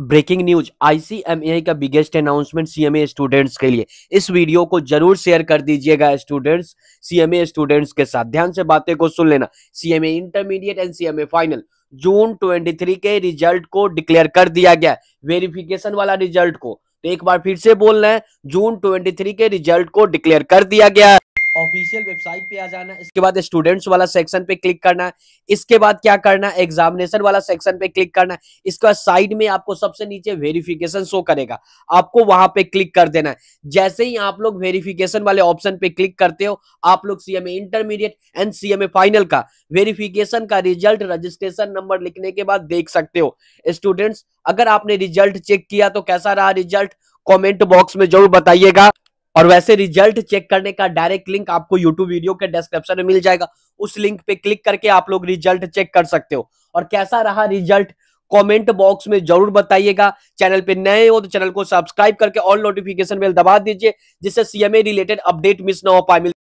breaking news ICMA का biggest announcement CMA students के लिए इस वीडियो को जरूर शेयर कर दीजिएगा स्टूडेंट्स सीएमए स्टूडेंट्स के साथ ध्यान से बातें को सुन लेना CMA intermediate and CMA final June 23 के रिजल्ट को डिक्लेयर कर दिया गया वेरिफिकेशन वाला रिजल्ट को तो एक बार फिर से बोल रहे हैं जून ट्वेंटी के रिजल्ट को डिक्लेयर कर दिया गया ऑफिशियल वेबसाइट पे आ जाना इसके बाद स्टूडेंट्स वाला सेक्शन पे क्लिक करना है इसके बाद क्या करना है एग्जामिनेशन वाला सेक्शन पे क्लिक करना है इसके बाद साइड में आपको सबसे नीचे वेरिफिकेशन शो करेगा आपको वहां पे क्लिक कर देना है जैसे ही आप लोग वेरिफिकेशन वाले ऑप्शन पे क्लिक करते हो आप लोग CMA intermediate and CMA final का वेरिफिकेशन का रिजल्ट रजिस्ट्रेशन नंबर लिखने के बाद देख सकते हो स्टूडेंट्स अगर आपने रिजल्ट चेक किया तो कैसा रहा रिजल्ट कमेंट बॉक्स में जरूर बताइएगा और वैसे रिजल्ट चेक करने का डायरेक्ट लिंक आपको यूट्यूब वीडियो के डिस्क्रिप्शन में मिल जाएगा उस लिंक पे क्लिक करके आप लोग रिजल्ट चेक कर सकते हो और कैसा रहा रिजल्ट कमेंट बॉक्स में जरूर बताइएगा चैनल पे नए हो तो चैनल को सब्सक्राइब करके ऑल नोटिफिकेशन बेल दबा दीजिए जिससे सीएमए रिलेटेड अपडेट मिस ना हो पाए